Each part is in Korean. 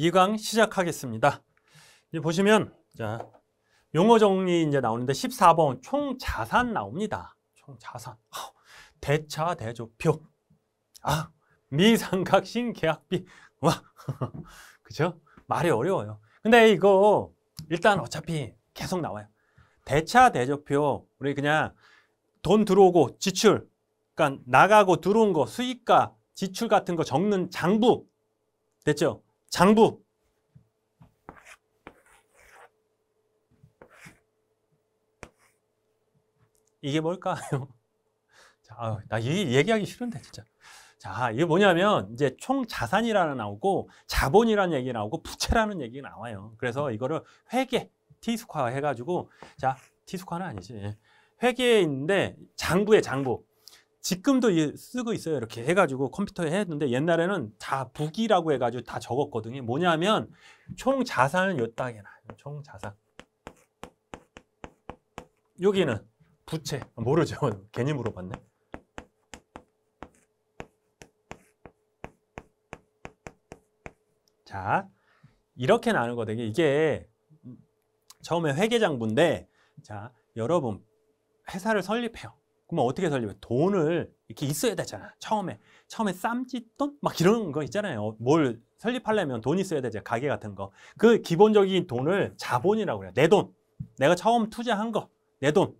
2강 시작하겠습니다. 이제 보시면 자, 용어 정리 이제 나오는데 14번 총 자산 나옵니다. 총 자산. 대차 대조표. 아, 미상각신 계약비. 와. 그죠? 말이 어려워요. 근데 이거 일단 어차피 계속 나와요. 대차 대조표 우리 그냥 돈 들어오고 지출 그러니까 나가고 들어온 거 수익과 지출 같은 거 적는 장부 됐죠? 장부. 이게 뭘까요? 자, 아유, 나얘 얘기하기 싫은데 진짜. 자, 이게 뭐냐면 이제 총 자산이라는 나오고 자본이라는 얘기 나오고 부채라는 얘기 나와요. 그래서 이거를 회계 T스퀘어 해 가지고 자, T스퀘어는 아니지. 회계에 데 장부에 장부. 지금도 쓰고 있어요. 이렇게 해가지고 컴퓨터에 했는데 옛날에는 다 북이라고 해가지고 다 적었거든요. 뭐냐면 총 자산은 요따게 나요. 총 자산. 여기는 부채. 모르죠. 괜히 물어봤네. 자, 이렇게 나누거든요. 이게 처음에 회계장부인데 자, 여러분 회사를 설립해요. 그럼 어떻게 살립면 돈을 이렇게 있어야 되잖아. 처음에. 처음에 쌈짓돈? 막 이런 거 있잖아요. 뭘 설립하려면 돈이 있어야 되죠. 가게 같은 거. 그 기본적인 돈을 자본이라고 해요. 내 돈. 내가 처음 투자한 거. 내 돈.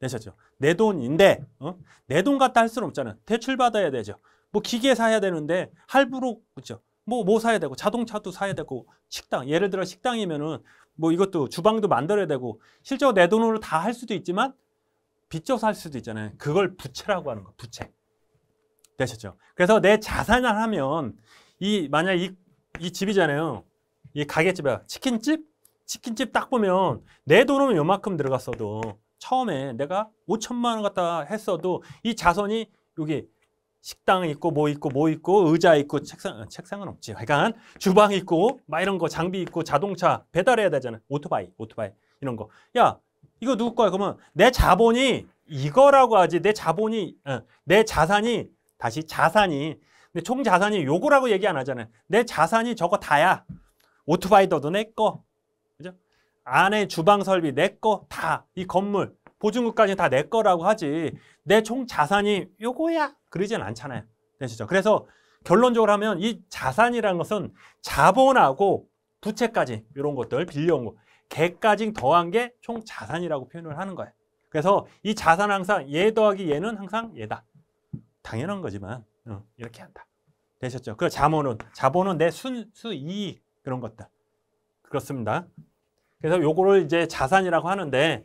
내셨죠내 돈인데, 어? 내돈 갖다 할 수는 없잖아. 대출받아야 되죠. 뭐 기계 사야 되는데, 할부로, 그죠? 뭐, 뭐 사야 되고, 자동차도 사야 되고, 식당. 예를 들어 식당이면은 뭐 이것도 주방도 만들어야 되고, 실제로 내 돈으로 다 할 수도 있지만, 빚져서 할 수도 있잖아요. 그걸 부채라고 하는 거, 부채. 되셨죠? 그래서 내 자산을 하면 이 만약 이, 이 집이잖아요. 이 가게집이야. 치킨집? 치킨집 딱 보면 내 돈은 요만큼 들어갔어도 처음에 내가 5천만 원 갖다 했어도 이자손이 여기 식당 있고 뭐 있고 뭐 있고 의자 있고 책상 아, 책상은 없지. 그러니 주방 있고 막 이런 거 장비 있고 자동차 배달해야 되잖아. 오토바이, 오토바이 이런 거. 야, 이거 누구 거야? 그러면 내 자본이 이거라고 하지. 내 자본이, 어, 내 자산이, 다시 자산이, 내총 자산이 요거라고 얘기 안 하잖아요. 내 자산이 저거 다야. 오토바이더도 내 거. 그죠? 안에 주방 설비 내 거. 다. 이 건물. 보증금까지 다 내 거라고 하지. 내 총 자산이 요거야. 그러진 않잖아요. 되시죠? 그래서 결론적으로 하면 이 자산이라는 것은 자본하고 부채까지 이런 것들 빌려온 거. 개까지 더한 게 총 자산이라고 표현을 하는 거예요. 그래서 이 자산 항상 얘 더하기 얘는 항상 얘다. 당연한 거지만 어, 이렇게 한다. 되셨죠? 그 자본은 자본은 내 순수 이익 그런 것들. 그렇습니다. 그래서 요거를 이제 자산이라고 하는데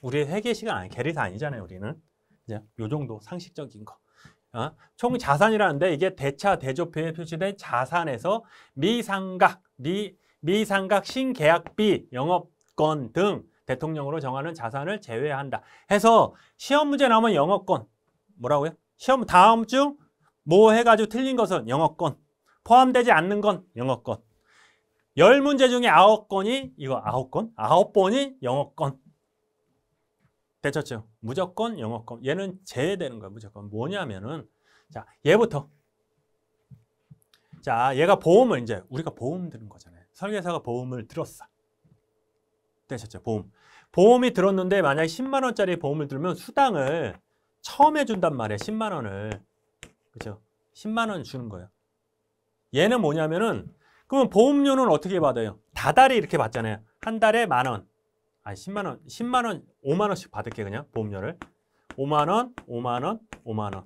우리 의 회계 시간 아니 계리사 아니잖아요. 우리는 이제 요 정도 상식적인 거. 어? 총 자산이라는데 이게 대차 대조표에 표시된 자산에서 미상각 미 미상각 신계약비 영업권 등 대통령으로 정하는 자산을 제외한다. 해서 시험 문제 나오면 영업권 뭐라고요? 시험 다음 중 뭐 해가지고 틀린 것은 영업권 포함되지 않는 건영업권 열문제 중에 아홉 건이 이거 아홉 건 아홉 번이 영업권 대쳤죠? 무조건 영업권 얘는 제외되는 거예요 무조건 뭐냐면은 자 얘부터 자 얘가 보험을 이제 우리가 보험 드는 거잖아요 설계사가 보험을 들었어. 되셨죠? 보험. 보험이 들었는데 만약에 10만 원짜리 보험을 들면 수당을 처음 해준단 말이에요. 10만 원을. 그죠? 10만 원 주는 거예요. 얘는 뭐냐면은 그러면 보험료는 어떻게 받아요? 다달이 이렇게 받잖아요. 한 달에 만 원. 아니 10만 원. 10만 원, 5만 원씩 받을게 그냥 보험료를. 5만 원, 5만 원, 5만 원.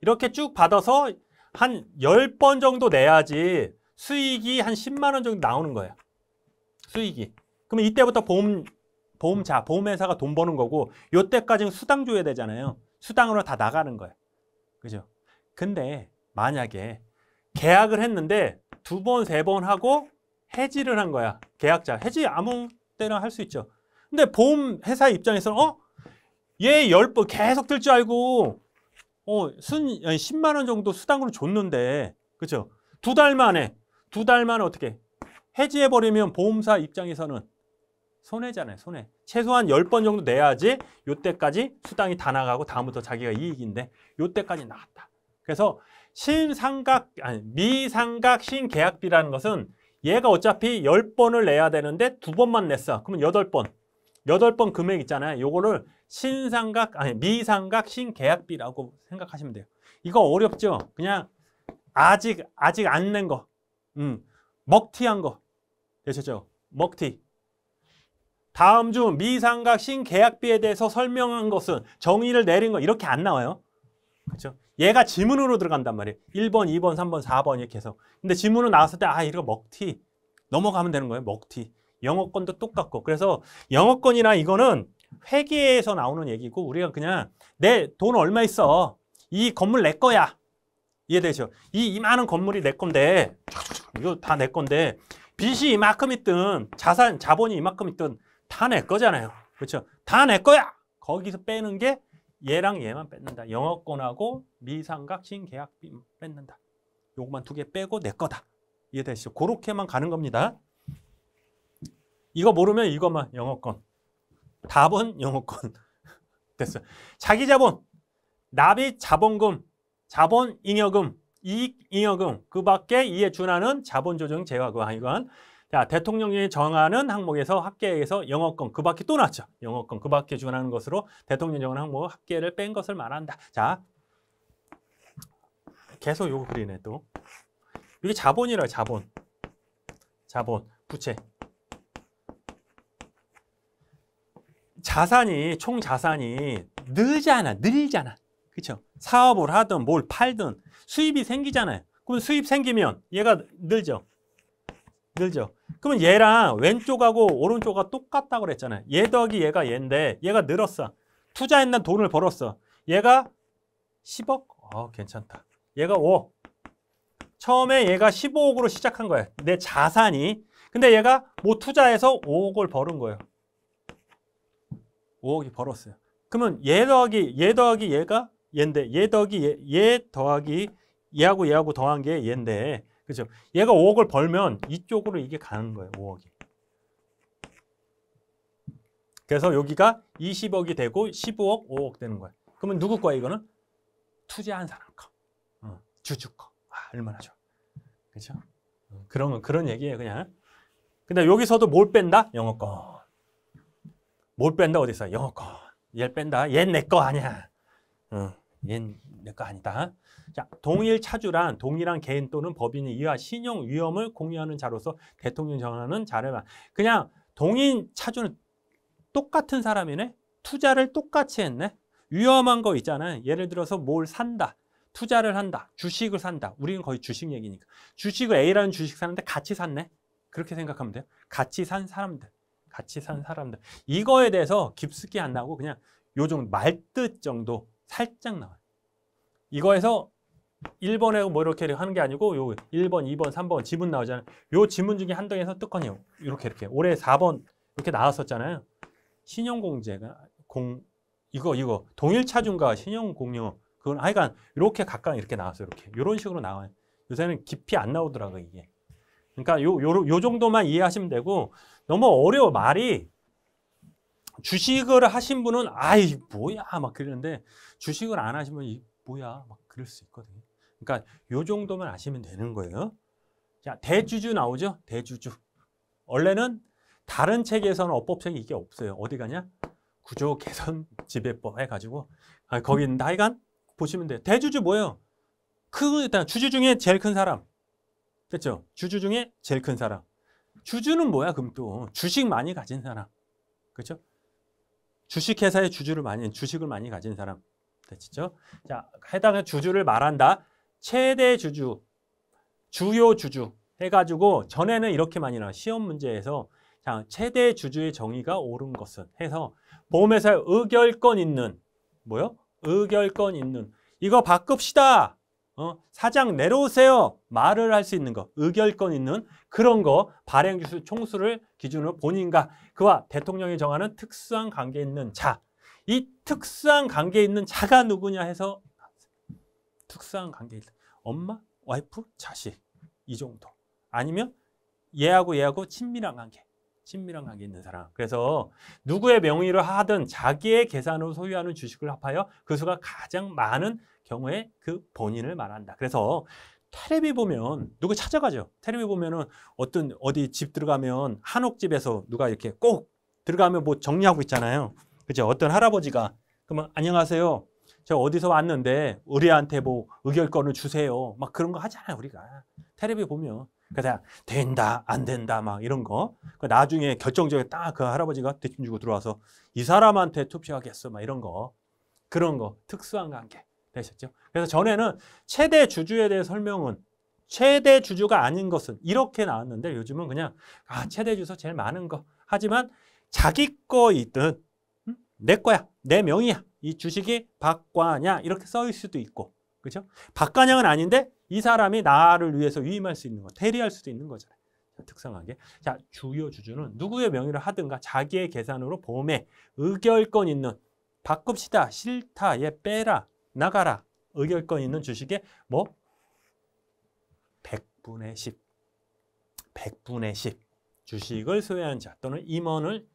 이렇게 쭉 받아서 한 10번 정도 내야지 수익이 한 10만 원 정도 나오는 거예요. 수익이. 그러면 이때부터 보험 보험자, 보험회사가 돈 버는 거고 요때까지는 수당 줘야 되잖아요. 수당으로 다 나가는 거예요. 그죠? 근데 만약에 계약을 했는데 두 번, 세 번 하고 해지를 한 거야. 계약자. 해지 아무 때나 할 수 있죠. 근데 보험회사 입장에서는 어? 얘 열 번 계속 들 줄 알고 어, 순, 10만 원 정도 수당으로 줬는데 그죠? 두 달 만에 두 달만 어떻게 해지해버리면 보험사 입장에서는 손해잖아요. 손해. 최소한 10번 정도 내야지 요때까지 수당이 다 나가고 다음부터 자기가 이익인데 요때까지 나갔다. 그래서 신상각, 아니 미상각 신계약비라는 것은 얘가 어차피 10번을 내야 되는데 두 번만 냈어. 그러면 8번. 8번 금액 있잖아요. 요거를 신상각, 아니 미상각 신계약비라고 생각하시면 돼요. 이거 어렵죠? 그냥 아직, 아직 안 낸 거. 음, 먹튀한 거. 되셨죠? 먹튀. 다음 중 미상각신 계약비에 대해서 설명한 것은 정의를 내린 거 이렇게 안 나와요. 그렇죠? 얘가 지문으로 들어간단 말이에요. 1번, 2번, 3번, 4번 이렇게 해서. 근데 지문으로 나왔을 때 아, 이거 먹튀. 넘어가면 되는 거예요. 먹튀. 영어권도 똑같고. 그래서 영어권이나 이거는 회계에서 나오는 얘기고 우리가 그냥 내 돈 얼마 있어. 이 건물 내 거야. 이해되죠? 이 이만한 건물이 내 건데 이거 다 내 건데 빚이 이만큼 있든 자산, 자본이 이만큼 있든 다 내 거잖아요. 그렇죠? 다 내 거야! 거기서 빼는 게 얘랑 얘만 뺏는다. 영업권하고 미상각신 계약비 뺏는다. 요것만 두 개 빼고 내 거다. 이해되시죠? 그렇게만 가는 겁니다. 이거 모르면 이것만 영업권 답은 영업권 됐어요. 자기 자본, 납입 자본금 자본 잉여금, 이익 잉여금 그 밖에 이에 준하는 자본 조정 재화 그항의관 자, 대통령이 정하는 항목에서 학계에서 영어권 그 밖에 또 나왔죠. 영어권 그 밖에 준하는 것으로 대통령 정하는 항목 학계를 뺀 것을 말한다. 자, 계속 요거 그리네 또. 이게 자본이라 자본. 자본, 부채. 자산이 총 자산이 늘잖아, 늘잖아. 그쵸 사업을 하든 뭘 팔든 수입이 생기잖아요. 그럼 수입 생기면 얘가 늘죠. 늘죠. 그러면 얘랑 왼쪽하고 오른쪽과 똑같다고 그랬잖아요. 얘 더하기 얘가 얘인데 얘가 늘었어. 투자했나 돈을 벌었어. 얘가 10억? 어, 괜찮다. 얘가 5억. 처음에 얘가 15억으로 시작한 거예요. 내 자산이. 근데 얘가 뭐 투자해서 5억을 벌은 거예요. 5억이 벌었어요. 그러면 얘 더하기 얘 더하기 얘가 얘인데 얘 더하기 얘, 얘 더하기 얘하고 얘하고 더한 게 얘인데 그죠? 얘가 5억을 벌면 이쪽으로 이게 가는 거예요. 5억이. 그래서 여기가 20억이 되고 15억, 5억 되는 거예요. 그러면 누구 거야 이거는? 투자한 사람 거. 어, 주주 거. 와, 아, 얼마나 좋아. 그죠? 어, 그런, 그런 얘기예요, 그냥. 근데 여기서도 뭘 뺀다? 영어거뭘 뺀다? 어디 서영어거얘 뺀다? 얘내거 아니야. 어. 얘 내거 아니다. 자, 동일 차주란 동일한 개인 또는 법인이 이와 신용 위험을 공유하는 자로서 대통령 전하는 자를 말. 그냥 동일 차주는 똑같은 사람이네. 투자를 똑같이 했네. 위험한 거 있잖아요. 예를 들어서 뭘 산다. 투자를 한다. 주식을 산다. 우리는 거의 주식 얘기니까. 주식을 A라는 주식 사는데 같이 샀네. 그렇게 생각하면 돼요. 같이 산 사람들. 같이 산 사람들. 이거에 대해서 깊숙이 안 나고 그냥 요정 말뜻 정도 살짝 나와요. 이거에서 1번에 뭐 이렇게 하는 게 아니고 요 1번, 2번, 3번 지문 나오잖아요. 요 지문 중에 한 동에서 뚜껑이 이렇게 이렇게 올해 4번 이렇게 나왔었잖아요. 신용공제가 공 이거 이거 동일차준과 신용공유 그건 하여간 이렇게 각각 이렇게 나왔어요. 이렇게 이런 식으로 나와요. 요새는 깊이 안 나오더라고요 이게. 그러니까 요, 요, 요 정도만 이해하시면 되고 너무 어려워 말이 주식을 하신 분은 아이 뭐야 막 그러는데 주식을 안 하시면 이 뭐야 막 그럴 수 있거든요. 그러니까 요 정도만 아시면 되는 거예요. 자 대주주 나오죠? 대주주. 원래는 다른 책에서는 어법책이 이게 없어요. 어디 가냐? 구조 개선 지배법 해가지고 아, 거긴 다이간 보시면 돼요. 대주주 뭐예요? 그 일단 주주 중에 제일 큰 사람. 그렇죠? 주주 중에 제일 큰 사람. 주주는 뭐야? 그럼 또 주식 많이 가진 사람. 그렇죠? 주식회사의 주주를 많이 주식을 많이 가진 사람 됐죠? 자 해당 주주를 말한다. 최대 주주, 주요 주주 해가지고 전에는 이렇게 많이 나와 시험 문제에서 자 최대 주주의 정의가 옳은 것은 해서 보험회사의 의결권 있는 뭐요? 의결권 있는 이거 바꿉시다. 어? 사장 내려오세요. 말을 할 수 있는 거, 의결권 있는 그런 거 발행 주수 총수를 기준으로 본인과 그와 대통령이 정하는 특수한 관계 있는 자. 이 특수한 관계 있는 자가 누구냐 해서 특수한 관계 있다. 엄마, 와이프, 자식 이 정도. 아니면 얘하고 얘하고 친밀한 관계. 친밀한 관계 있는 사람. 그래서 누구의 명의로 하든 자기의 계산으로 소유하는 주식을 합하여 그 수가 가장 많은 경우에 그 본인을 말한다. 그래서 테레비 보면 누구 찾아가죠. 테레비 보면은 어떤 어디 집 들어가면 한옥집에서 누가 이렇게 꼭 들어가면 뭐 정리하고 있잖아요. 그죠? 어떤 할아버지가 그러면 안녕하세요. 저 어디서 왔는데 우리한테 뭐 의결권을 주세요. 막 그런 거 하잖아요, 우리가. 테레비 보면. 그냥 된다, 안 된다, 막 이런 거. 그 나중에 결정적인 딱그 할아버지가 대충 주고 들어와서 이 사람한테 투표하겠어, 막 이런 거. 그런 거. 특수한 관계. 되셨죠? 그래서 전에는 최대 주주에 대해 설명은 최대 주주가 아닌 것은 이렇게 나왔는데 요즘은 그냥 아, 최대 주서 제일 많은 거. 하지만 자기 거이든 음? 내 거야, 내 명의야. 이 주식이 박과냐 이렇게 써일 수도 있고, 그죠? 박과냐는 아닌데 이 사람이 나를 위해서 위임할 수 있는 거, 대리할 수도 있는 거잖아요. 특성하게. 자, 주요 주주는 누구의 명의를 하든가 자기의 계산으로 보험에 의결권 있는 바꿉시다, 싫다, 얘 빼라, 나가라. 의결권 있는 주식에 뭐? 100분의 10. 100분의 10. 주식을 소유한 자 또는 임원을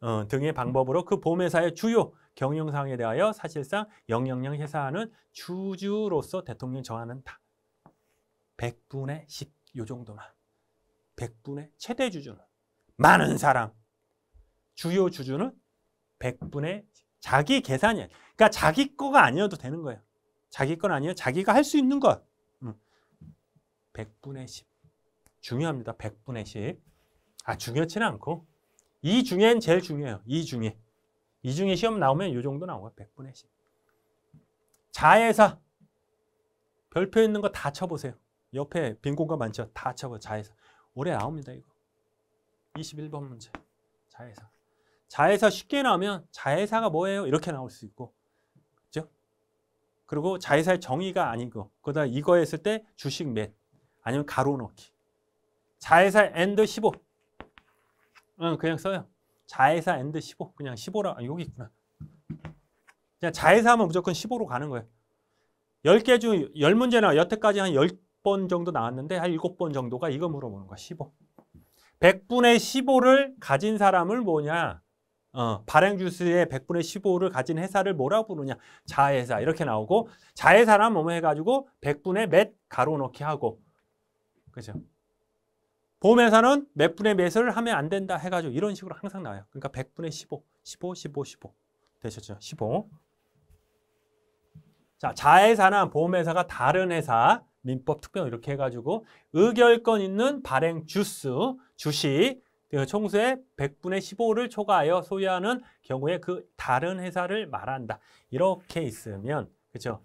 어, 등의 방법으로 그 보험회사의 주요 경영상에 대하여 사실상 영영영 회사는 주주로서 대통령 이 정하는다. 100분의 10, 요 정도만. 100분의 최대 주주는 많은 사람. 주요 주주는 100분의 자기 계산이 야 그러니까 자기 거가 아니어도 되는 거예요. 자기 건 아니에요. 자기가 할 수 있는 것. 음. 100분의 10. 중요합니다. 100분의 10. 아, 중요치는 않고. 이중엔 제일 중요해요. 이 중에. 이 중에 시험 나오면 이 정도 나와요. 100분의 10. 자회사. 별표 있는 거 다 쳐보세요. 옆에 빈 공간 많죠? 다 쳐봐. 자회사. 올해 나옵니다. 이거. 21번 문제. 자회사. 자회사 쉽게 나오면 자회사가 뭐예요? 이렇게 나올 수 있고. 그죠? 그리고 자회사의 정의가 아닌 거. 그다 이거 했을 때 주식 맷. 아니면 가로 넣기. 자회사 엔드 15. 응, 그냥 써요. 자회사 엔드 15 그냥 15라 아, 여기 있구나. 그냥 자회사 하면 무조건 15로 가는 거예요. 10개 중 10문제나 여태까지 한 10번 정도 나왔는데 한 7번 정도가 이거 물어보는 거야. 15. 100분의 15를 가진 사람을 뭐냐? 어, 발행 주수의 100분의 15를 가진 회사를 뭐라고 부르냐? 자회사 이렇게 나오고 자회사란 뭐뭐 해가지고 100분의 몇 가로 넣기 하고 그죠? 보험회사는 몇 분의 몇을 하면 안 된다 해가지고 이런 식으로 항상 나와요. 그러니까 100분의 15, 15, 15, 15 되셨죠? 15. 자, 자회사나 보험회사가 다른 회사, 민법 특별 이렇게 해가지고 의결권 있는 발행 주스, 주식 그 총수의 100분의 15를 초과하여 소유하는 경우에 그 다른 회사를 말한다. 이렇게 있으면 그렇죠?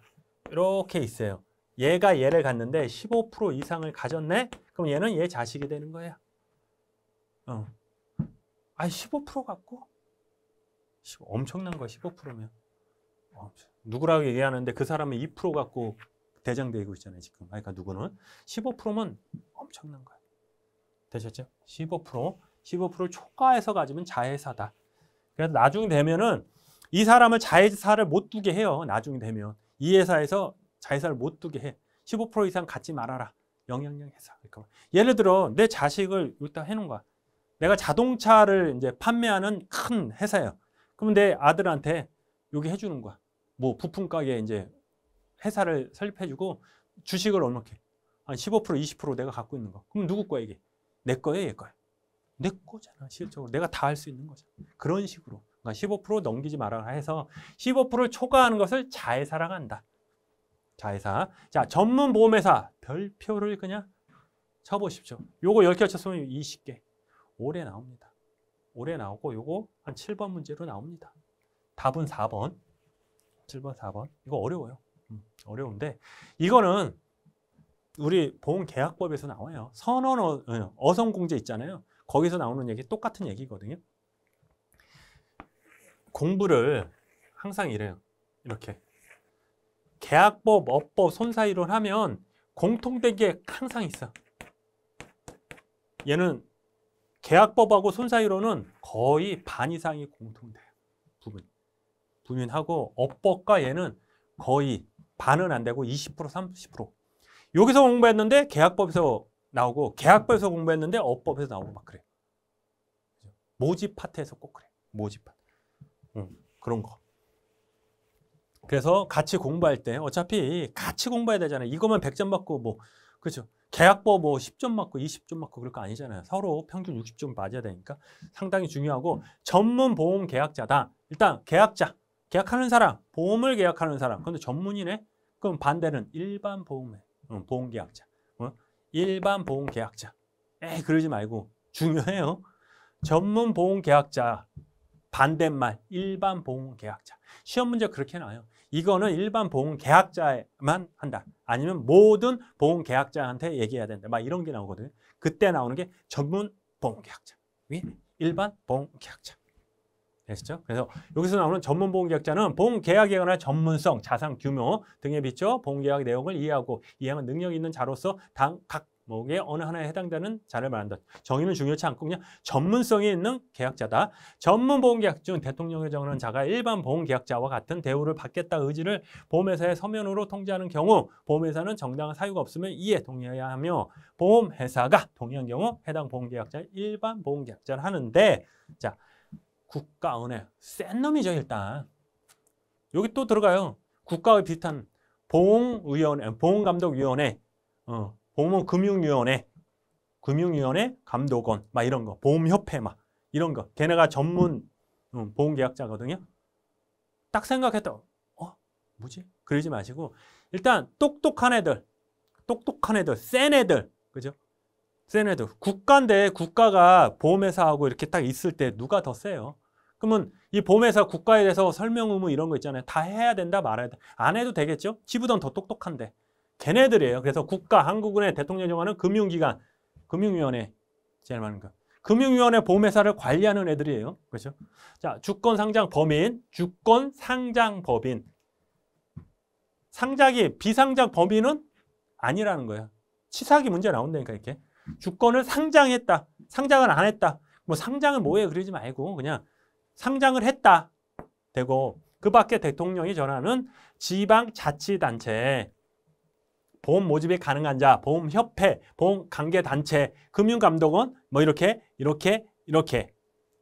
이렇게 있어요. 얘가 얘를 갖는데 15% 이상을 가졌네? 그럼 얘는 얘 자식이 되는 거야. 어. 아, 15% 갖고? 엄청난 거야, 15%면. 어, 누구라고 얘기하는데 그 사람은 2% 갖고 대장되고 있잖아요, 지금. 그러니까 누구는 15%면 엄청난 거야. 되셨죠? 15%. 1 5 초과해서 가지면 자회사다. 그래서 나중 되면은 이 사람을 자회사를 못 두게 해요. 나중 되면. 이 회사에서 자회사를 못 두게 해. 15% 이상 갖지 말아라. 영향력 회사. 그러니까 예를 들어 내 자식을 일단 해놓은 거야. 내가 자동차를 이제 판매하는 큰 회사예요. 그럼 내 아들한테 여기 해주는 거야. 뭐 부품 가게 이제 회사를 설립해주고 주식을 어떻게 한 15% 20% 내가 갖고 있는 거. 그럼 누구 거야 이게? 내 거예요, 얘 거야. 내 거잖아 실적으로 내가 다 할 수 있는 거죠 그런 식으로 그러니까 15% 넘기지 말아라 해서 15%를 초과하는 것을 잘 살아간다. 자회사. 자, 전문 보험회사 별표를 그냥 쳐보십시오. 요거 10개 쳤으면 20개. 올해 나옵니다. 올해 나오고 요거 한 7번 문제로 나옵니다. 답은 4번. 7번, 4번. 이거 어려워요. 음, 어려운데 이거는 우리 보험계약법에서 나와요. 선언 어, 어, 어성공제 있잖아요. 거기서 나오는 얘기 똑같은 얘기거든요. 공부를 항상 이래요. 이렇게 계약법, 업법, 손사이론 하면 공통된 게 항상 있어. 얘는 계약법하고 손사이론은 거의 반 이상이 공통돼요. 부분. 분인하고 업법과 얘는 거의 반은 안 되고 20% 30% 여기서 공부했는데 계약법에서 나오고 계약법에서 공부했는데 업법에서 나오고 막 그래 모집 파트에서 꼭 그래 모집 파트 응, 그런 거 그래서 같이 공부할 때 어차피 같이 공부해야 되잖아요. 이것만 100점 맞고뭐 그렇죠. 계약법 뭐 10점 맞고 20점 맞고 그럴 거 아니잖아요. 서로 평균 60점 맞아야 되니까 상당히 중요하고 전문 보험 계약자다. 일단 계약자, 계약하는 사람, 보험을 계약하는 사람. 근데 전문이네? 그럼 반대는 일반 보험에, 응, 어, 보험 계약자. 어? 일반 보험 계약자. 에 그러지 말고. 중요해요. 전문 보험 계약자. 반대말, 일반 보험 계약자. 시험 문제 그렇게 나와요. 이거는 일반 보험 계약자만 한다. 아니면 모든 보험 계약자한테 얘기해야 된다. 막 이런 게 나오거든. 그때 나오는 게 전문 보험 계약자. 일반 보험 계약자. 됐죠 그래서 여기서 나오는 전문 보험 계약자는 보험 계약에 관한 전문성, 자산 규모 등에 비춰 보험 계약 내용을 이해하고 이해하는 능력 있는 자로서 당, 각 목에 어느 하나에 해당되는 자를 말한다. 정의는 중요치 않고 그냥 전문성이 있는 계약자다. 전문 보험계약 중 대통령의 정하는 자가 일반 보험계약자와 같은 대우를 받겠다 의지를 보험회사에 서면으로 통지하는 경우 보험회사는 정당한 사유가 없으면 이에 동의해야 하며 보험회사가 동의한 경우 해당 보험계약자 일반 보험계약자를 하는데 자국가은혜센 놈이죠 일단 여기 또 들어가요. 국가의 비슷한 보험위원회, 보험감독위원회 어, 보험금융위원회, 금융위원회, 감독원 막 이런 거, 보험협회 막 이런 거. 걔네가 전문 음, 보험계약자거든요. 딱 생각했다. 어? 뭐지? 그러지 마시고 일단 똑똑한 애들, 똑똑한 애들, 센 애들, 그죠? 센 애들. 국가인데 국가가 보험회사하고 이렇게 딱 있을 때 누가 더 세요? 그러면 이 보험회사 국가에 대해서 설명 의무 이런 거 있잖아요. 다 해야 된다 말아야 돼. 안 해도 되겠죠? 지부던 더 똑똑한데. 걔네들이에요. 그래서 국가, 한국은행, 대통령 정하는 금융기관, 금융위원회 제일 많은 거. 금융위원회 보험회사를 관리하는 애들이에요. 그렇죠? 자, 주권 상장 범인, 주권 상장 법인. 상장이 비상장 법인은 아니라는 거예요. 치사기 문제 나온다니까 이렇게. 주권을 상장했다. 상장을 안 했다. 뭐 상장은 뭐해 그러지 말고 그냥 상장을 했다. 되고 그 밖에 대통령이 전하는 지방자치단체 보험 모집이 가능한 자, 보험협회, 보험관계단체, 금융감독원 뭐 이렇게 이렇게 이렇게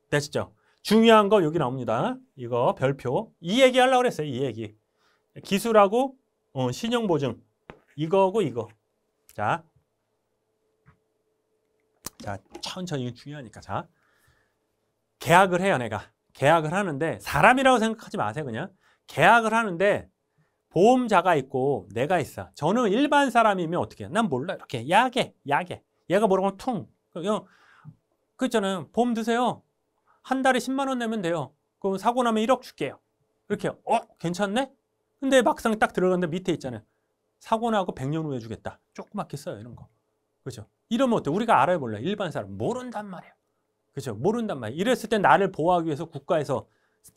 됐죠 중요한 거 여기 나옵니다. 이거 별표. 이 얘기 하려고 그랬어요. 이 얘기. 기술하고 어, 신용보증. 이거고 이거. 자. 자, 천천히 중요하니까. 자. 계약을 해요, 내가. 계약을 하는데 사람이라고 생각하지 마세요, 그냥. 계약을 하는데 보험자가 있고 내가 있어. 저는 일반 사람이면 어떻게 해? 난 몰라. 이렇게 약에, 약에. 얘가 뭐라고 하면 퉁. 그냥 그 있잖아요. 보험 드세요. 한 달에 10만 원 내면 돼요. 그럼 사고 나면 1억 줄게요. 이렇게 어? 괜찮네? 근데 막상 딱 들어갔는데 밑에 있잖아요. 사고 나고 100년 후에 주겠다. 조그맣게 써요. 이런 거. 그죠? 이러면 어때? 우리가 알아요 몰라. 요 일반 사람. 모른단 말이에요. 그죠? 모른단 말이에요. 이랬을 때 나를 보호하기 위해서 국가에서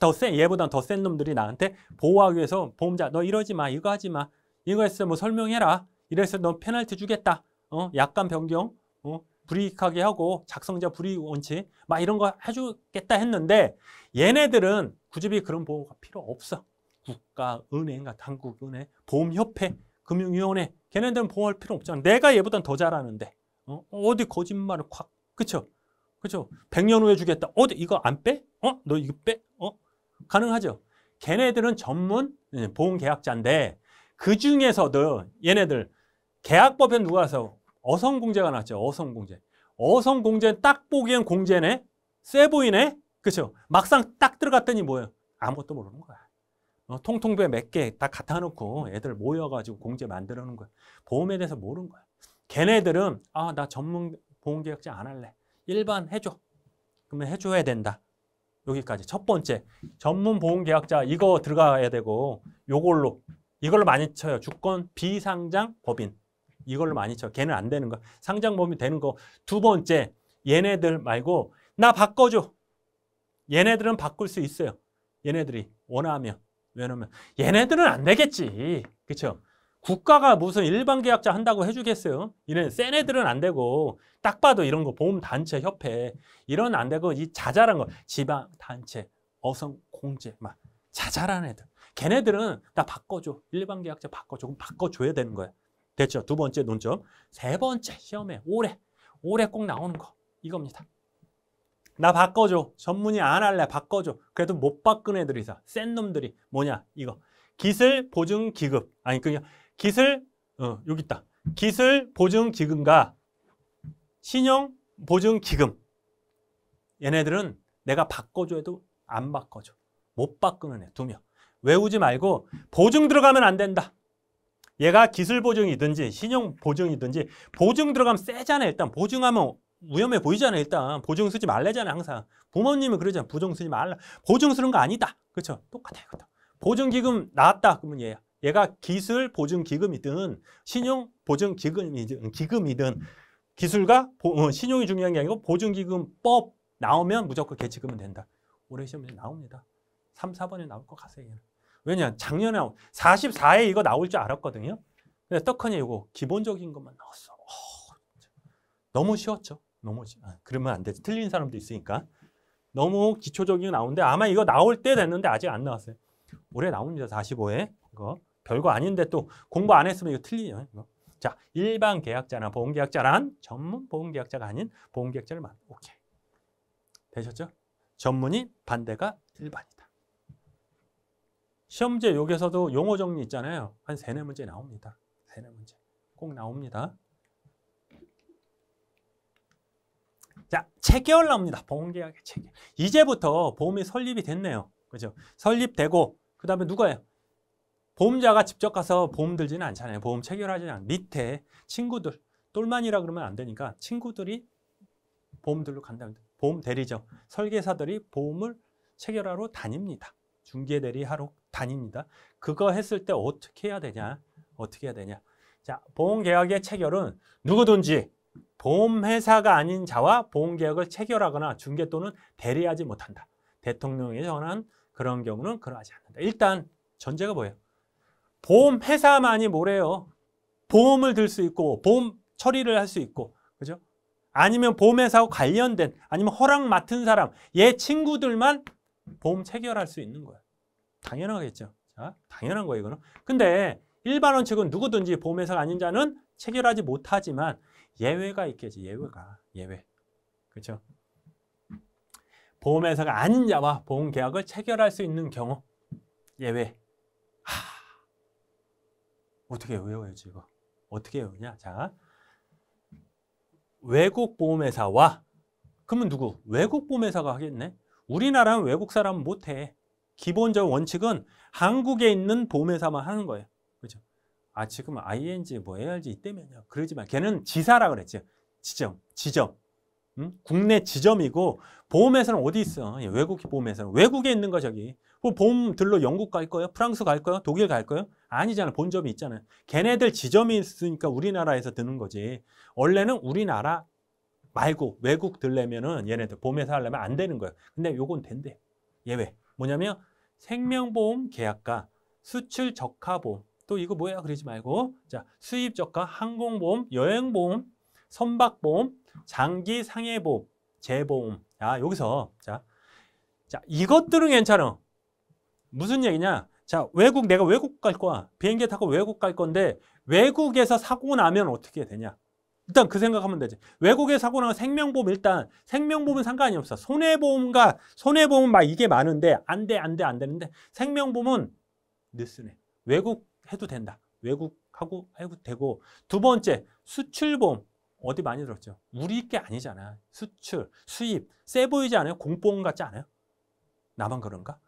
더 센, 얘보다 더센 놈들이 나한테 보호하기 위해서 보험자 너 이러지 마, 이거 하지 마, 이거 했으면 뭐 설명해라. 이래서 너 페널티 주겠다. 어, 약간 변경, 어, 불이익하게 하고 작성자 불이익 원칙 막 이런 거 해주겠다 했는데 얘네들은 굳이 그런 보호가 필요 없어. 국가, 은행 같은 한국은행, 보험협회, 금융위원회 걔네들은 보호할 필요 없잖아. 내가 얘보단 더 잘하는데 어? 어디 거짓말을 콱 그쵸? 그렇죠? 100년 후에 주겠다. 어디 이거 안 빼? 어? 너 이거 빼? 어? 가능하죠. 걔네들은 전문 예, 보험 계약자인데 그 중에서도 얘네들 계약법에 누가 서 어성공제가 났죠. 어성공제. 어성공제 딱 보기엔 공제네. 쎄 보이네. 그렇죠? 막상 딱 들어갔더니 뭐예요? 아무것도 모르는 거야. 어, 통통배 몇 개 다 갖다 놓고 애들 모여가지고 공제 만들어 놓은 거야. 보험에 대해서 모르는 거야. 걔네들은 아나 전문 보험계약자 안 할래. 일반 해줘. 그러면 해줘야 된다. 여기까지. 첫 번째, 전문 보험계약자 이거 들어가야 되고 요걸로 이걸로 많이 쳐요. 주권 비상장 법인. 이걸로 많이 쳐. 걔는 안 되는 거. 상장 법인 되는 거. 두 번째, 얘네들 말고 나 바꿔줘. 얘네들은 바꿀 수 있어요. 얘네들이 원하면. 왜냐면 얘네들은 안 되겠지. 그렇죠? 국가가 무슨 일반 계약자 한다고 해주겠어요? 이런 센 애들은 안 되고 딱 봐도 이런 거 보험단체 협회 이런 안 되고 이 자잘한 거 지방단체 어성공제 막 자잘한 애들 걔네들은 나 바꿔줘 일반 계약자 바꿔줘 그럼 바꿔줘야 되는 거야 됐죠? 두 번째 논점 세 번째 시험에 올해 올해 꼭 나오는 거 이겁니다 나 바꿔줘 전문의안 할래 바꿔줘 그래도 못 바꾼 애들이 있어 센 놈들이 뭐냐 이거 기술 보증 기급 아니 그냥 기술 어, 여기 있다. 기술 보증 기금과 신용 보증 기금. 얘네들은 내가 바꿔줘도 안 바꿔줘. 못 바꾸는 애 두 명. 외우지 말고 보증 들어가면 안 된다. 얘가 기술 보증이든지 신용 보증이든지 보증 들어가면 세잖아 일단 보증하면 위험해 보이잖아 일단 보증 쓰지 말래잖아 항상 부모님은 그러잖아 보증 쓰지 말라 보증 쓰는 거 아니다 그렇죠 똑같아 이것도 보증기금 나왔다 그러면 얘야 얘가 기술 보증 기금이든 신용 보증 기금이든 기금이든 기술과 보, 어, 신용이 중요한 게 아니고 보증 기금법 나오면 무조건 개치금은 된다. 올해 시험에 나옵니다. 3, 4번에 나올 것 같아요. 왜냐? 작년에 44에 이거 나올 줄 알았거든요. 근데 떡하니 이거 기본적인 것만 나왔어. 오, 어, 너무 쉬웠죠. 너무 쉬... 아, 그러면 안 되지. 틀린 사람도 있으니까. 너무 기초적인 게 나오는데 아마 이거 나올 때 됐는데 아직 안 나왔어요. 올해 나옵니다. 45에. 이거. 별거 아닌데 또 공부 안 했으면 이거 틀리죠. 이거. 자, 일반 계약자나 보험계약자란 전문 보험계약자가 아닌 보험계약자를 말. 오케이. 되셨죠? 전문이 반대가 일반이다. 시험제 여기서도 용어 정리 있잖아요. 한 세네 문제 나옵니다. 세네 문제. 꼭 나옵니다. 자, 체결 나옵니다. 보험계약의 체결. 이제부터 보험이 설립이 됐네요. 그죠? 설립되고, 그 다음에 누가요? 보험자가 직접 가서 보험 들지는 않잖아요. 보험 체결하지 않. 고 밑에 친구들 똘만이라 그러면 안 되니까 친구들이 보험 들러 간다. 보험 대리죠. 설계사들이 보험을 체결하러 다닙니다. 중개 대리하러 다닙니다. 그거 했을 때 어떻게 해야 되냐? 어떻게 해야 되냐? 자, 보험 계약의 체결은 누구든지 보험회사가 아닌 자와 보험계약을 체결하거나 중개 또는 대리하지 못한다. 대통령이 전한 그런 경우는 그러하지 않는다. 일단 전제가 뭐예요? 보험 회사만이 뭐래요? 보험을 들 수 있고 보험 처리를 할 수 있고 그죠? 아니면 보험회사와 관련된 아니면 허락 맡은 사람 얘 친구들만 보험 체결할 수 있는 거예요. 당연하겠죠. 자, 당연한 거예요, 이거는. 근데 일반 원칙은 누구든지 보험회사가 아닌 자는 체결하지 못하지만 예외가 있겠지, 예외가. 예외. 그렇죠? 보험회사가 아닌 자와 보험계약을 체결할 수 있는 경우 예외. 어떻게 외워야지 이거? 어떻게 외우냐? 자, 외국 보험회사와 그러면 누구? 외국 보험회사가 하겠네. 우리나라는 외국 사람 못해. 기본적 원칙은 한국에 있는 보험회사만 하는 거예요. 그렇죠? 아 지금 ING 뭐 ARG 있다면요. 그러지 마. 걔는 지사라 그랬지. 지점, 지점. 응? 국내 지점이고 보험회사는 어디 있어? 외국 보험회사는 외국에 있는 거 저기. 뭐 봄 들러 영국 갈 거예요? 프랑스 갈 거예요? 독일 갈 거예요? 아니잖아. 요 본점이 있잖아요. 걔네들 지점이 있으니까 우리나라에서 드는 거지. 원래는 우리나라 말고 외국 들려면은 얘네들 봄에 살려면 안 되는 거예요. 근데 요건 된대. 예외. 뭐냐면 생명보험 계약과 수출 적합보험또 이거 뭐야 그러지 말고 자 수입 적하 항공보험 여행보험 선박보험 장기 상해보험 재보험 아 여기서 자, 자 이것들은 괜찮아 무슨 얘기냐? 자, 외국 내가 외국 갈 거야. 비행기 타고 외국 갈 건데 외국에서 사고 나면 어떻게 되냐? 일단 그 생각하면 되지. 외국에 사고 나면 생명보험 일단 생명보험은 상관이 없어. 손해보험과 손해보험 막 이게 많은데 안 돼, 안 돼, 안 되는데 생명보험은 느슨해. 외국 해도 된다. 외국하고 해도 되고 두 번째 수출보험 어디 많이 들었죠? 우리 게 아니잖아. 수출, 수입 세 보이지 않아요? 공보험 같지 않아요? 나만 그런가?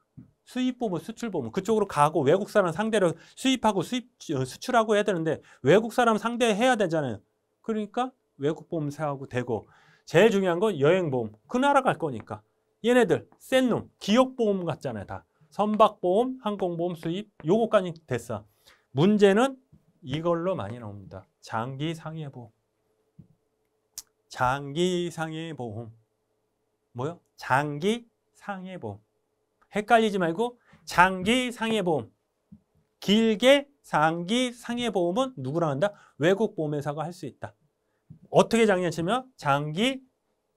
수입 보면 수출 보면 그쪽으로 가고 외국 사람 상대로 수입하고 수입 어, 수출하고 해야 되는데 외국 사람 상대해야 되잖아요. 그러니까 외국 보험 사고 하 되고 제일 중요한 건 여행 보험. 그 나라 갈 거니까. 얘네들 센 놈, 기업 보험 같잖아요, 다. 선박 보험, 항공 보험 수입 요거까지 됐어. 문제는 이걸로 많이 나옵니다. 장기 상해 보험. 장기 상해 보험. 뭐요? 장기 상해 보험. 헷갈리지 말고 장기 상해보험, 길게 장기 상해보험은 누구랑 한다? 외국 보험회사가 할 수 있다. 어떻게 장난치면 장기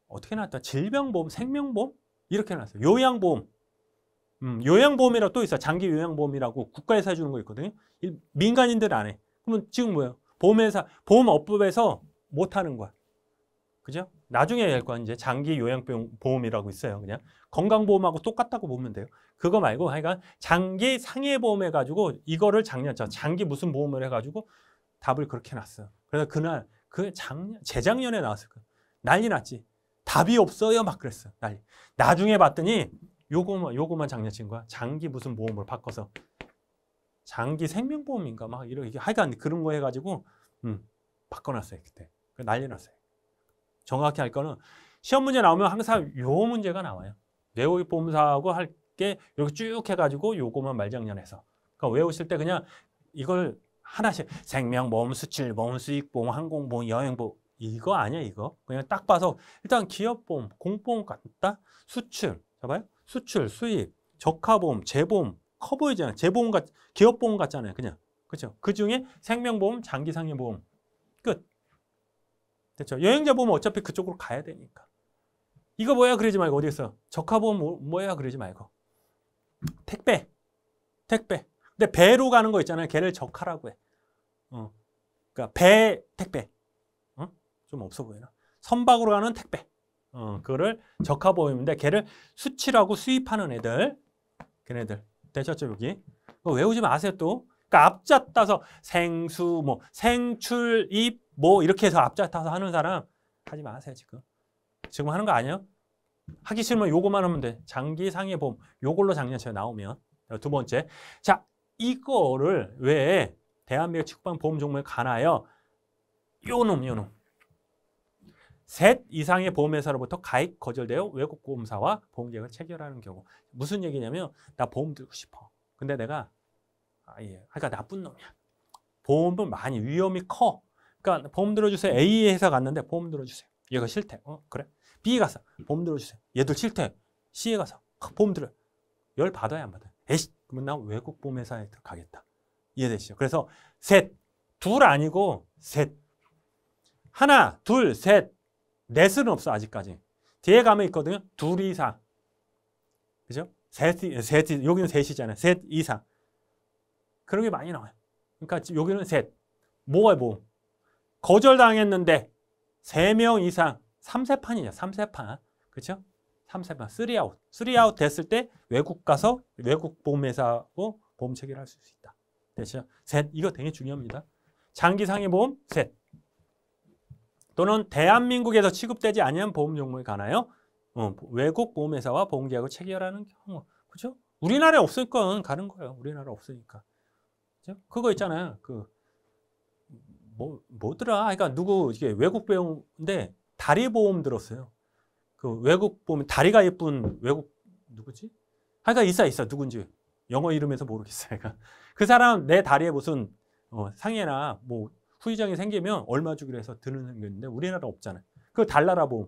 어떻게 나왔다? 질병보험, 생명보험 이렇게 나왔어요. 요양보험. 음, 요양보험이라고 또 있어. 장기 요양보험이라고 국가에서 해주는 거 있거든요. 민간인들 안 해. 그러면 지금 뭐예요? 보험회사, 보험업법에서 못 하는 거야. 그죠? 나중에 할 거야. 이제 장기 요양보험이라고 있어요. 그냥 건강보험하고 똑같다고 보면 돼요. 그거 말고 하여간 장기 상해보험 해가지고 이거를 작년 저 장기 무슨 보험을 해가지고 답을 그렇게 놨어요. 그래서 그날 그 작년 재작년에 나왔을 거예요. 난리 났지. 답이 없어요 막 그랬어요. 난리. 나중에 봤더니 요거만 요거만 장난친 거야. 장기 무슨 보험을 바꿔서 장기 생명보험인가 막이렇게 하여간 그런 거 해가지고 음 바꿔놨어요 그때. 그 난리 났어요. 정확히 할 거는 시험 문제 나오면 항상 요 문제가 나와요. 외우기 보험사하고 할게 이렇게 쭉 해가지고 요거만 말장난해서 그러니까 외우실 때 그냥 이걸 하나씩 생명, 보 수출, 보 수익, 보 항공, 보 여행, 보 이거 아니야 이거 그냥 딱 봐서 일단 기업보공보 같다 수출, 봐요 수출, 수입, 적화보재보커 보이잖아요 재보 같, 기업보 같잖아요 그냥 그렇죠 그 중에 생명보험, 장기상해보험 끝 됐죠 여행자 보험 어차피 그쪽으로 가야 되니까 이거 뭐야 그러지 말고 어디 있어? 적합보험 뭐, 야 그러지 말고. 택배. 택배. 근데 배로 가는 거 있잖아요. 걔를 적하라고 해. 어. 그러니까 배 택배. 어? 좀 없어 보이나? 선박으로 가는 택배. 어, 그거를 적합보험인데 걔를 수치라고 수입하는 애들. 걔네들. 되셨죠, 여기? 외우지 마세요, 또. 그러니까 앞자 따서 생수, 뭐 생출입, 뭐 이렇게 해서 앞자 따서 하는 사람 하지 마세요, 지금. 지금 하는 거아니에요 하기 싫으면 요거만 하면 돼. 장기 상해 보험. 요걸로 작년 제가 나오면. 두 번째. 자, 이거를 왜 대한민국 직방 보험 종목에 가나요? 요놈, 요놈. 셋 이상의 보험회사로부터 가입 거절되어 외국 보험사와 보험계약을 체결하는 경우. 무슨 얘기냐면 나 보험 들고 싶어. 근데 내가 아, 예. 그러니까 나쁜 놈이야. 보험은 많이 위험이 커. 그러니까 보험 들어주세요. A 회사 갔는데 보험 들어주세요. 얘가 싫대. 어 그래? B에 가서 봄 들어주세요. 얘들 싫대. C에 가서 봄 들어. 열 받아야 안 받아요. 에이씨, 그러면 나 외국 보험 회사에 가겠다. 이해되시죠? 그래서 셋, 둘 아니고 셋. 하나, 둘, 셋, 넷은 없어 아직까지. 뒤에 가면 있거든요. 둘 이상. 그죠? 셋, 셋, 여기는 셋이잖아요. 셋 이상. 그런 게 많이 나와요. 그러니까 여기는 셋. 뭐가 뭐? 거절당했는데 세 명 이상 3세판이죠. 3세판. 그렇죠? 3세판. 3아웃. 3아웃 됐을 때 외국 가서 외국 보험회사하고 보험 체결할 수 있다. 됐죠? 셋. 이거 되게 중요합니다. 장기 상해 보험 셋. 또는 대한민국에서 취급되지 아니한 보험 종목에 관하여 어, 외국 보험회사와 보험계약을 체결하는 경우. 그렇죠? 우리나라에 없을 건 가는 거예요. 우리나라 없으니까. 그죠? 그거 있잖아요. 그, 뭐, 뭐더라? 그러니까 누구, 이게 외국 배우인데 다리 보험 들었어요. 그 외국 보면 다리가 예쁜 외국 누구지? 하여간 있어 있어 누군지 영어 이름에서 모르겠어요. 그 사람 내 다리에 무슨 어, 상해나 뭐 후유증이 생기면 얼마 주기로 해서 드는 게 있는데 우리나라 없잖아요. 그 달나라 보험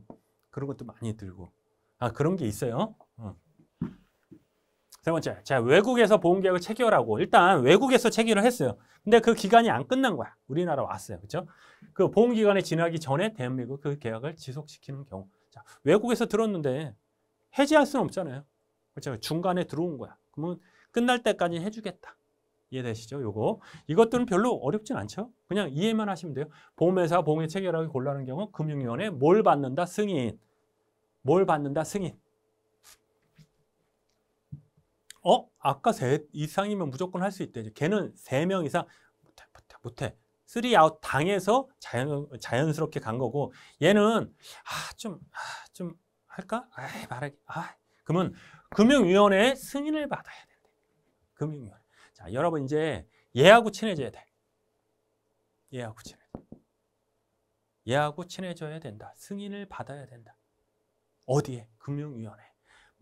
그런 것도 많이 들고 아 그런 게 있어요. 어. 세 번째, 제 외국에서 보험계약을 체결하고 일단 외국에서 체결을 했어요. 근데 그 기간이 안 끝난 거야. 우리나라 왔어요. 그렇죠? 그 보험기간에 지나기 전에 대한민국 그 계약을 지속시키는 경우. 자, 외국에서 들었는데 해지할 수는 없잖아요. 그렇죠? 중간에 들어온 거야. 그러면 끝날 때까지 해주겠다. 이해되시죠? 요거. 이것들은 별로 어렵진 않죠? 그냥 이해만 하시면 돼요. 보험회사 보험에 체결하고 곤란한 경우 금융위원회 뭘 받는다? 승인. 뭘 받는다? 승인. 어? 아까 셋 이상이면 무조건 할 수 있대. 걔는 세 명 이상 못해, 못해, 못해. 쓰리 아웃 당해서 자연, 자연스럽게 간 거고 얘는 아, 좀, 아, 좀 할까? 아이, 말하기. 아, 그러면 금융위원회의 승인을 받아야 된대. 금융위원회. 자, 여러분 이제 얘하고 친해져야 돼. 얘하고 친해. 얘하고 친해져야 된다. 승인을 받아야 된다. 어디에? 금융위원회.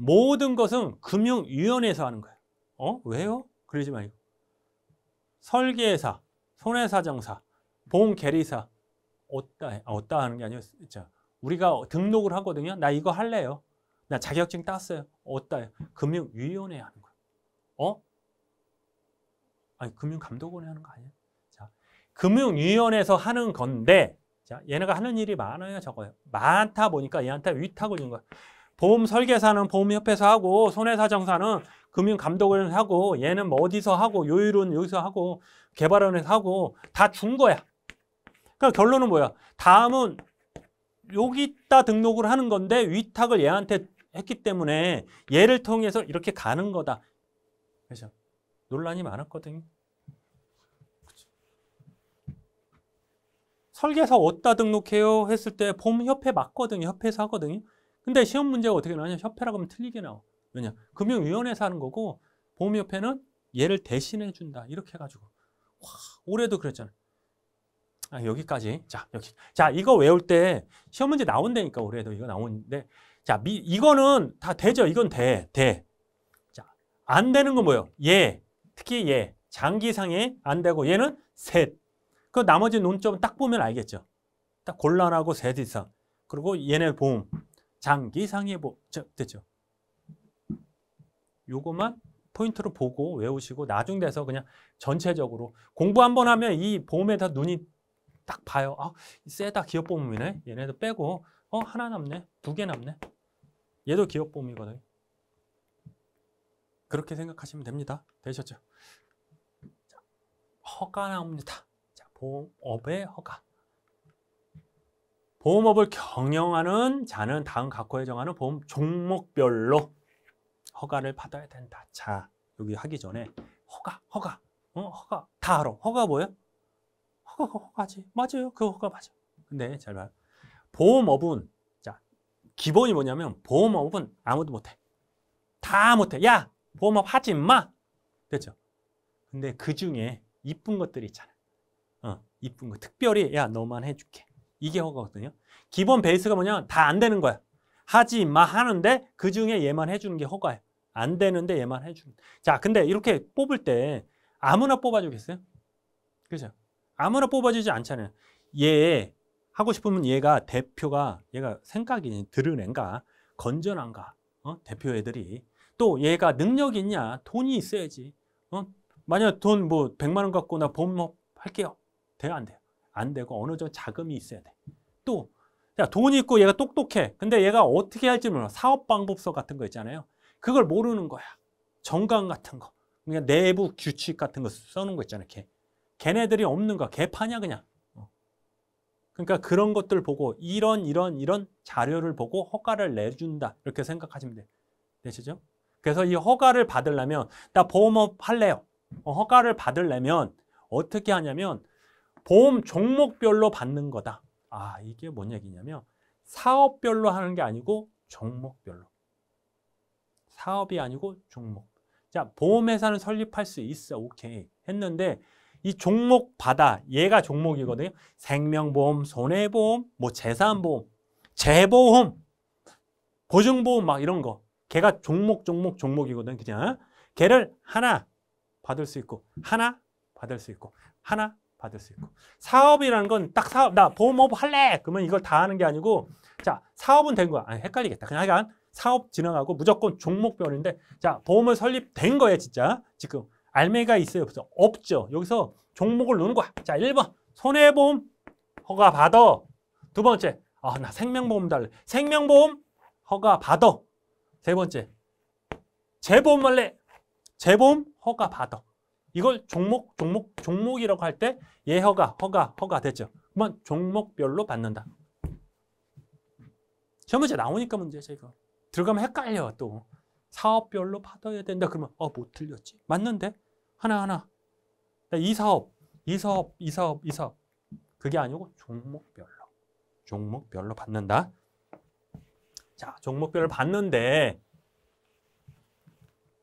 모든 것은 금융위원회에서 하는 거예요. 어? 왜요? 그러지 말고. 설계사, 손해사정사, 보험계리사, 어따, 아, 어따 하는 게 아니었죠. 우리가 등록을 하거든요. 나 이거 할래요. 나 자격증 땄어요. 어따 금융위원회 하는 거예요. 어? 아니, 금융감독원에 하는 거 아니에요? 자, 금융위원회에서 하는 건데, 자, 얘네가 하는 일이 많아요, 적어요. 많다 보니까 얘한테 위탁을 준 거야. 보험 설계사는 보험협회에서 하고 손해사정사는 금융감독원에서 하고 얘는 뭐 어디서 하고 요율은 여기서 하고 개발원에서 하고 다 준 거야. 그러니까 결론은 뭐야? 다음은 여기다 등록을 하는 건데 위탁을 얘한테 했기 때문에 얘를 통해서 이렇게 가는 거다. 그래서 논란이 많았거든요. 그렇죠. 설계사 어디다 등록해요? 했을 때 보험협회 맞거든요. 협회에서 하거든요. 근데 시험 문제가 어떻게 나오냐? 협회라고 하면 틀리게 나와. 왜냐? 금융위원회에서 하는 거고 보험협회는 얘를 대신해 준다. 이렇게 해가지고. 와, 올해도 그랬잖아. 아, 여기까지. 자, 여기. 자, 이거 외울 때 시험 문제 나온다니까 올해도 이거 나오는데 자, 미, 이거는 다 되죠. 이건 돼. 돼. 자, 안 되는 건 뭐예요? 예. 특히 예. 장기상에 안 되고 얘는 셋. 그 나머지 논점 딱 보면 알겠죠. 딱 곤란하고 셋 이상. 그리고 얘네 보험. 장기 상해보 됐죠? 요것만 포인트로 보고 외우시고 나중 돼서 그냥 전체적으로 공부 한번 하면 이 보험에 다 눈이 딱 봐요. 아, 세다 기업 보험이네. 얘네도 빼고 어 하나 남네. 두 개 남네. 얘도 기업 보험이거든 그렇게 생각하시면 됩니다. 되셨죠? 자, 허가 나옵니다. 자, 보험업의 허가. 보험업을 경영하는 자는 다음 각호에 정하는 보험 종목별로 허가를 받아야 된다. 자, 여기 하기 전에 허가, 허가, 어, 허가 다 알아. 허가 뭐예요? 허가, 허가지. 맞아요. 그 허가 맞아. 근데 잘 봐요. 보험업은 자 기본이 뭐냐면 보험업은 아무도 못해. 다 못해. 야, 보험업 하지 마. 됐죠? 근데 그 중에 이쁜 것들이 있잖아. 어, 이쁜 거. 특별히 야, 너만 해줄게. 이게 허가거든요. 기본 베이스가 뭐냐면 다 안 되는 거야. 하지 마 하는데 그 중에 얘만 해주는 게허가야안 되는데 얘만 해주는. 자, 근데 이렇게 뽑을 때 아무나 뽑아주겠어요? 그죠? 아무나 뽑아주지 않잖아요. 얘 하고 싶으면 얘가 대표가 얘가 생각이 들으낸가 건전한가 어? 대표 애들이 또 얘가 능력이 있냐 돈이 있어야지 어? 만약 돈뭐 100만 원 갖고 나 보험업 할게요 돼요 안 돼요? 안 되고 어느 정도 자금이 있어야 돼. 또 야, 돈 있고 얘가 똑똑해. 근데 얘가 어떻게 할지 몰라. 사업 방법서 같은 거 있잖아요. 그걸 모르는 거야. 정관 같은 거. 그냥 내부 규칙 같은 거 써놓은 거 있잖아요. 걔. 걔네들이 없는 거야. 개파냐 그냥. 어. 그러니까 그런 것들 보고 이런 이런 이런 자료를 보고 허가를 내준다. 이렇게 생각하시면 돼 되시죠? 그래서 이 허가를 받으려면 나 보험업 할래요. 어, 허가를 받으려면 어떻게 하냐면 보험 종목별로 받는 거다. 아, 이게 뭔 얘기냐면 사업별로 하는 게 아니고 종목별로. 사업이 아니고 종목. 자, 보험회사는 설립할 수 있어. 오케이. 했는데 이 종목 받아. 얘가 종목이거든요. 생명보험, 손해보험, 뭐 재산보험, 재보험, 보증보험 막 이런 거. 걔가 종목, 종목, 종목이거든. 그냥 걔를 하나 받을 수 있고 하나 받을 수 있고 하나 받을 수 있고 사업이라는 건 딱 사업 나 보험업 할래 그러면 이걸 다 하는 게 아니고 자 사업은 된 거야 아니 헷갈리겠다 그냥 약간 사업 진행하고 무조건 종목별인데 자 보험을 설립된 거예 진짜 지금 알매가 있어요 없어 없죠 여기서 종목을 놓는 거야 자 1번 손해보험 허가 받아 두 번째 아나 생명보험 달래 생명보험 허가 받아 세 번째 재보험 할래 재보험 허가 받아 이걸 종목, 종목, 종목이라고 할 때 예허가, 허가, 허가 됐죠. 그만 종목별로 받는다. 시험 문제 나오니까 문제죠, 이거. 들어가면 헷갈려, 또. 사업별로 받아야 된다. 그러면 어, 못 틀렸지. 맞는데? 하나하나. 이 사업, 이 사업, 이 사업, 이 사업. 그게 아니고 종목별로. 종목별로 받는다. 자, 종목별로 받는데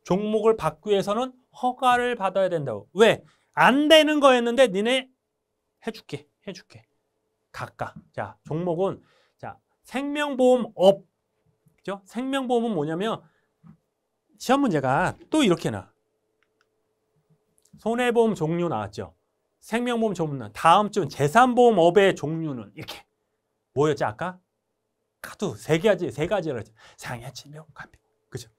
종목을 받기 위해서는 허가를 받아야 된다고. 왜? 안 되는 거였는데 니네 해줄게. 해줄게. 각각. 자, 종목은 자, 생명보험업. 그죠? 생명보험은 뭐냐면 시험 문제가 또 이렇게 나. 손해보험 종류 나왔죠. 생명보험 종류는 다음 주 재산보험업의 종류는 이렇게. 뭐였지 아까? 카드 세 가지, 세 가지를 했죠. 상해, 치명, 간병. 그죠?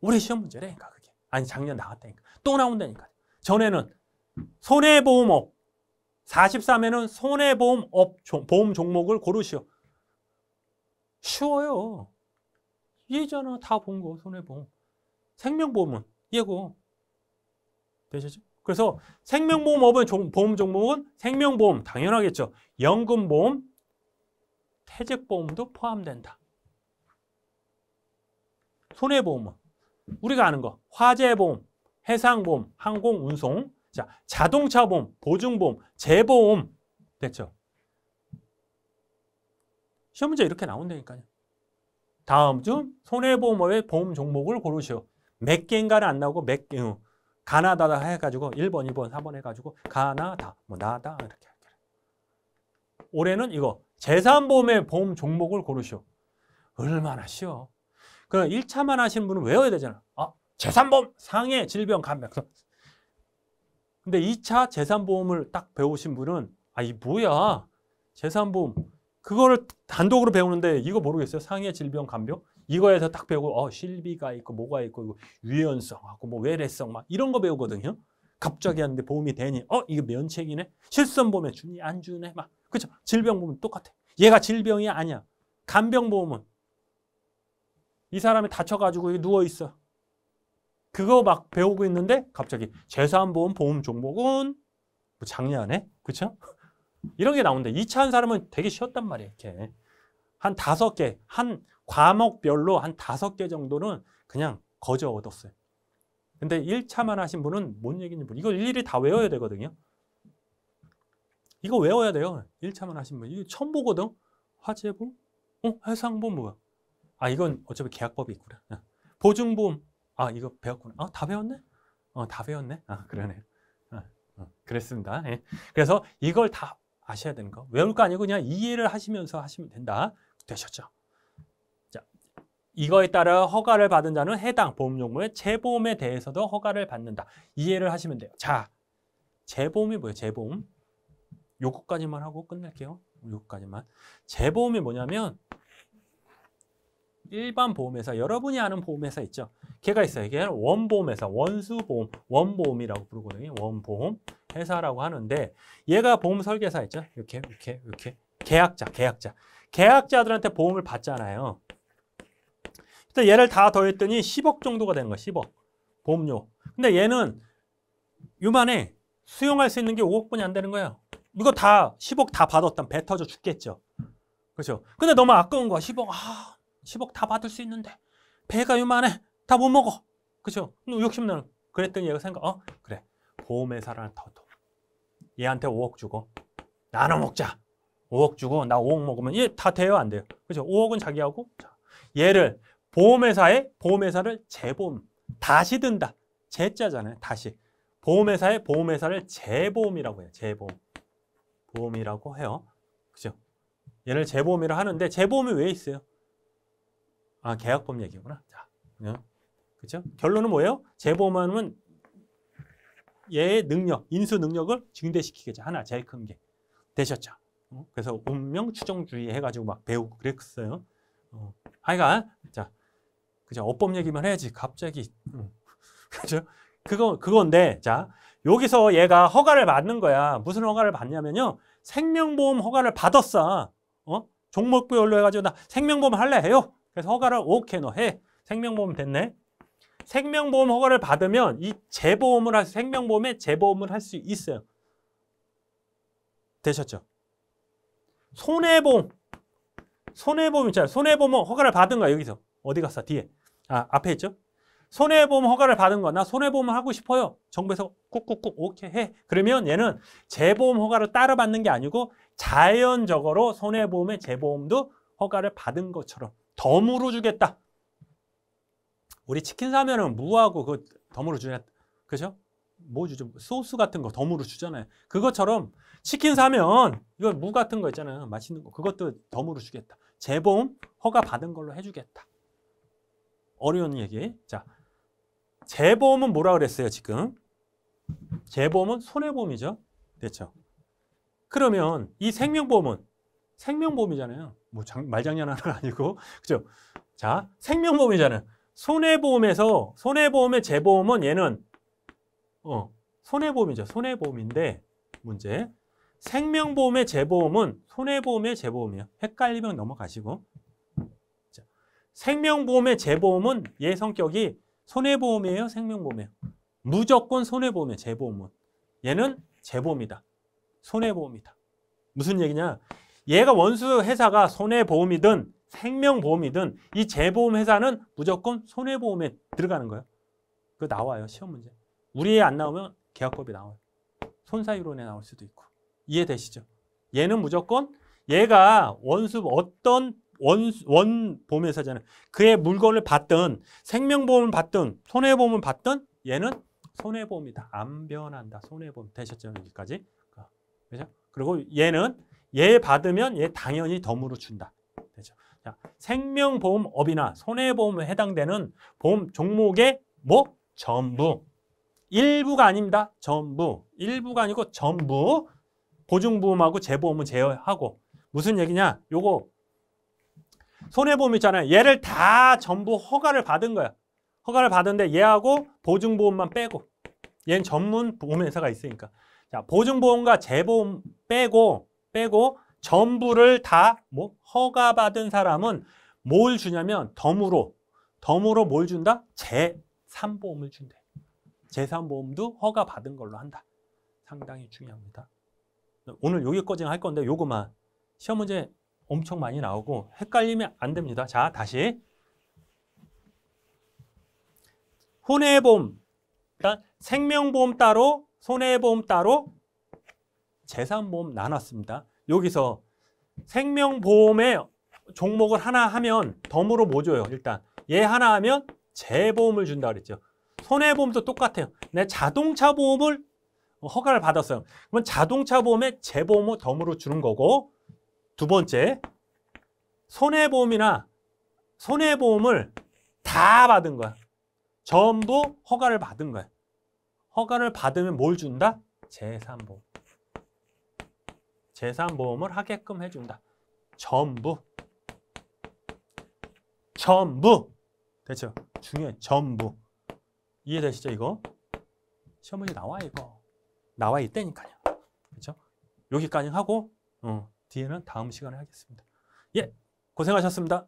우리 시험 문제래. 그러니까. 아니 작년 나왔다니까. 또 나온다니까. 전에는 손해보험업 43회는 손해보험업 보험 종목을 고르시오. 쉬워요. 예전아다본 거. 손해보험. 생명보험은 예고. 되셨죠 그래서 생명보험업은 종, 보험 종목은 생명보험 당연하겠죠. 연금보험, 퇴직보험도 포함된다. 손해보험은 우리가 아는 거 화재보험, 해상보험, 항공운송, 자 자동차보험, 보증보험, 재보험 됐죠? 시험 문제 이렇게 나온다니까요. 다음 중 손해보험의 보험 종목을 고르시오. 몇 개인가는 안 나오고 몇 개, 어, 가나다 해가지고 1번, 2번, 4번 해가지고 가나다, 뭐 나다 이렇게 할게요. 올해는 이거 재산보험의 보험 종목을 고르시오. 얼마나 쉬워. 그럼 1차만 하시는 분은 외워야 되잖아. 아, 재산보험, 상해, 질병, 감백. 근데 2차 재산보험을 딱 배우신 분은 아, 이 뭐야? 재산보험. 그거를 단독으로 배우는데 이거 모르겠어요. 상해, 질병, 간병. 이거에서 딱 배우고 어, 실비가 있고 뭐가 있고 유연성하고 뭐 외래성 막 이런 거 배우거든요. 갑자기 하는데 보험이 되니 어 이거 면책이네 실손보험에 주니 안 주네 막 그렇죠 질병보험 똑같아 얘가 질병이 아니야 간병보험은 이 사람이 다쳐가지고 누워 있어. 그거 막 배우고 있는데 갑자기 재산보험, 보험 종목은 뭐 장려하네? 그쵸? 이런 게나온는 2차 한 사람은 되게 쉬웠단 말이야. 이렇게. 한 다섯 개, 한 과목별로 한 다섯 개 정도는 그냥 거저 얻었어요. 근데 1차만 하신 분은 뭔 얘기인지 모르 이걸 일일이 다 외워야 되거든요. 이거 외워야 돼요. 1차만 하신 분. 이거 처음 보거든. 화재보? 어? 해상보 뭐야? 아 이건 어차피 계약법이 있구나. 어. 보증보험 아 이거 배웠구나. 아 다 배웠네. 어다 배웠네. 아 그러네. 아, 그랬습니다. 예. 그래서 이걸 다 아셔야 되는 거. 외울 거 아니고 그냥 이해를 하시면서 하시면 된다. 되셨죠? 자, 이거에 따라 허가를 받은 자는 해당 보험 종목의 재보험에 대해서도 허가를 받는다. 이해를 하시면 돼요. 자, 재보험이 뭐예요? 재보험. 요거까지만 하고 끝낼게요. 요거까지만. 재보험이 뭐냐면 일반 보험회사, 여러분이 아는 보험회사 있죠? 걔가 있어요. 이게 원보험회사, 원수보험, 원보험이라고 부르거든요. 원보험 회사라고 하는데 얘가 보험 설계사 있죠? 이렇게, 이렇게, 이렇게. 계약자, 계약자. 계약자들한테 보험을 받잖아요. 일단 얘를 다 더했더니 10억 정도가 되는 거야, 10억. 보험료. 근데 얘는 요만해. 수용할 수 있는 게 5억분이 안 되는 거예요 이거 다 10억 다 받았다면 배 터져 죽겠죠. 그렇죠? 근데 너무 아까운 거야. 10억. 아, 10억 다 받을 수 있는데 배가 요만해 다 못 먹어 그죠? 욕심나는 그랬더니 얘가 생각 어 그래 보험회사랑 더도 얘한테 5억 주고 나눠 먹자 5억 주고 나 5억 먹으면 얘 다 돼요 안 돼요 그죠? 5억은 자기하고 자, 얘를 보험회사에 보험회사를 재보험 다시 든다 재자잖아요 다시 보험회사에 보험회사를 재보험이라고 해요 재보험 보험이라고 해요 그죠? 얘를 재보험이라 하는데 재보험이 왜 있어요? 아, 계약법 얘기구나. 자, 그냥. 그죠? 결론은 뭐예요? 재보험은 얘의 능력, 인수 능력을 증대시키겠죠. 하나, 제일 큰 게. 되셨죠? 어? 그래서 운명 추정주의 해가지고 막 배우고 그랬어요. 어. 하여간, 자, 그죠? 어법 얘기만 해야지. 갑자기. 음. 그죠? 그거, 그건데, 자, 여기서 얘가 허가를 받는 거야. 무슨 허가를 받냐면요. 생명보험 허가를 받았어. 어? 종목별로 해가지고 나 생명보험 할래 해요. 그래서 허가를 오케이 너 해. 생명보험 됐네. 생명보험 허가를 받으면 이 재보험을 할 생명보험에 재보험을 할 수 있어요. 되셨죠? 손해보험. 손해보험 있잖아요. 손해보험 허가를 받은 거야, 여기서. 어디 갔어? 뒤에. 아, 앞에 있죠? 손해보험 허가를 받은 거나 손해보험을 하고 싶어요. 정부에서 꾹꾹꾹 오케이 해. 그러면 얘는 재보험 허가를 따로 받는 게 아니고 자연적으로 손해보험의 재보험도 허가를 받은 것처럼 덤으로 주겠다. 우리 치킨 사면은 무하고 그 덤으로 주냐. 그죠? 뭐 주죠? 소스 같은 거 덤으로 주잖아요. 그것처럼 치킨 사면 이거 무 같은 거 있잖아요. 맛있는 거. 그것도 덤으로 주겠다. 재보험 허가 받은 걸로 해주겠다. 어려운 얘기. 자, 재보험은 뭐라 그랬어요, 지금? 재보험은 손해보험이죠. 됐죠? 그러면 이 생명보험은 생명보험이잖아요. 뭐 장, 말장난 하나 아니고 그죠? 자 생명보험이잖아요. 손해보험에서 손해보험의 재보험은 얘는 어 손해보험이죠. 손해보험인데 문제 생명보험의 재보험은 손해보험의 재보험이에요. 헷갈리면 넘어가시고 자, 생명보험의 재보험은 얘 성격이 손해보험이에요. 생명보험이에요. 무조건 손해보험이 재보험은 얘는 재보험이다. 손해보험이다. 무슨 얘기냐? 얘가 원수 회사가 손해보험이든 생명보험이든 이 재보험 회사는 무조건 손해보험에 들어가는 거예요. 그 나와요. 시험 문제. 우리 안 나오면 계약법이 나와요. 손사유론에 나올 수도 있고. 이해되시죠? 얘는 무조건 얘가 원수 어떤 원, 원 보험회사잖아요. 그의 물건을 받든 생명보험을 받든 손해보험을 받든 얘는 손해보험이다. 안 변한다. 손해보험 되셨죠? 여기까지. 그죠? 그리고 얘는 얘 받으면 얘 당연히 덤으로 준다. 되죠. 자, 생명보험업이나 손해보험에 해당되는 보험 종목의 뭐? 전부. 일부가 아닙니다. 전부. 일부가 아니고 전부. 보증보험하고 재보험은 제외하고. 무슨 얘기냐? 요거 손해보험 있잖아요. 얘를 다 전부 허가를 받은 거야. 허가를 받은데 얘하고 보증보험만 빼고. 얘는 전문 보험회사가 있으니까. 자, 보증보험과 재보험 빼고 빼고 전부를 다 뭐 허가받은 사람은 뭘 주냐면 덤으로 덤으로 뭘 준다? 재산보험을 준대. 재산보험도 허가받은 걸로 한다. 상당히 중요합니다. 오늘 여기까지 할 건데 요거만 시험 문제 엄청 많이 나오고 헷갈리면 안 됩니다. 자, 다시. 손해보험. 일단 그러니까 생명보험 따로, 손해보험 따로, 재산보험 나눴습니다. 여기서 생명보험의 종목을 하나 하면 덤으로 뭐 줘요? 일단 얘 하나 하면 재보험을 준다 그랬죠. 손해보험도 똑같아요. 내 자동차 보험을 허가를 받았어요. 그러면 자동차 보험에 재보험을 덤으로 주는 거고 두 번째 손해보험이나 손해보험을 다 받은 거야. 전부 허가를 받은 거야. 허가를 받으면 뭘 준다? 재산보험. 재산보험을 하게끔 해준다. 전부. 전부. 됐죠? 중요해. 전부. 이해되시죠, 이거? 시험 문제 나와, 이거. 나와 있다니까요. 그렇죠? 여기까지 하고 어, 뒤에는 다음 시간에 하겠습니다. 예, 고생하셨습니다.